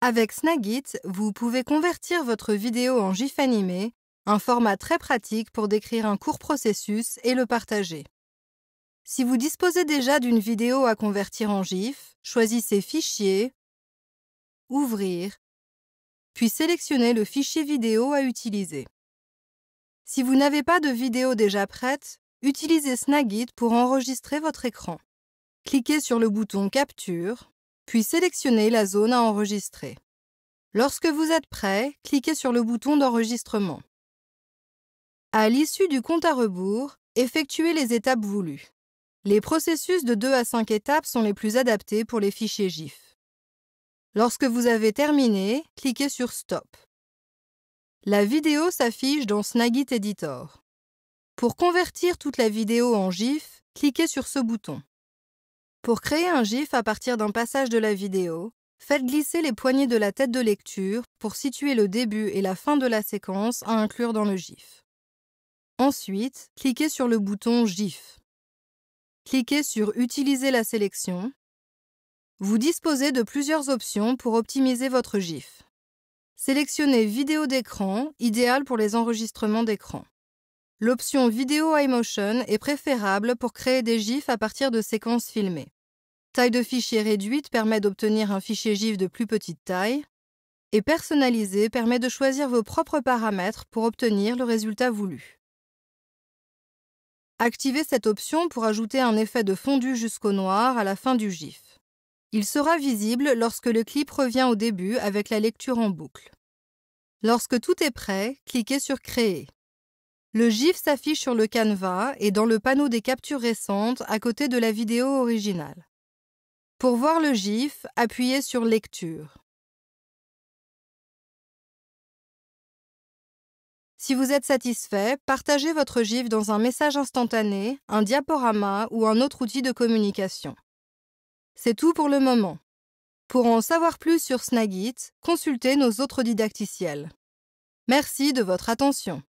Avec Snagit, vous pouvez convertir votre vidéo en GIF animé, un format très pratique pour décrire un court processus et le partager. Si vous disposez déjà d'une vidéo à convertir en GIF, choisissez Fichier, Ouvrir, puis sélectionnez le fichier vidéo à utiliser. Si vous n'avez pas de vidéo déjà prête, utilisez Snagit pour enregistrer votre écran. Cliquez sur le bouton Capture puis sélectionnez la zone à enregistrer. Lorsque vous êtes prêt, cliquez sur le bouton d'enregistrement. À l'issue du compte à rebours, effectuez les étapes voulues. Les processus de 2 à 5 étapes sont les plus adaptés pour les fichiers GIF. Lorsque vous avez terminé, cliquez sur Stop. La vidéo s'affiche dans Snagit Editor. Pour convertir toute la vidéo en GIF, cliquez sur ce bouton. Pour créer un GIF à partir d'un passage de la vidéo, faites glisser les poignées de la tête de lecture pour situer le début et la fin de la séquence à inclure dans le GIF. Ensuite, cliquez sur le bouton GIF. Cliquez sur Utiliser la sélection. Vous disposez de plusieurs options pour optimiser votre GIF. Sélectionnez Vidéo d'écran, idéal pour les enregistrements d'écran. L'option vidéo iMotion est préférable pour créer des GIFs à partir de séquences filmées. Taille de fichier réduite permet d'obtenir un fichier GIF de plus petite taille et personnalisé permet de choisir vos propres paramètres pour obtenir le résultat voulu. Activez cette option pour ajouter un effet de fondu jusqu'au noir à la fin du GIF. Il sera visible lorsque le clip revient au début avec la lecture en boucle. Lorsque tout est prêt, cliquez sur Créer. Le GIF s'affiche sur le canevas et dans le panneau des captures récentes à côté de la vidéo originale. Pour voir le GIF, appuyez sur Lecture. Si vous êtes satisfait, partagez votre GIF dans un message instantané, un diaporama ou un autre outil de communication. C'est tout pour le moment. Pour en savoir plus sur Snagit, consultez nos autres didacticiels. Merci de votre attention.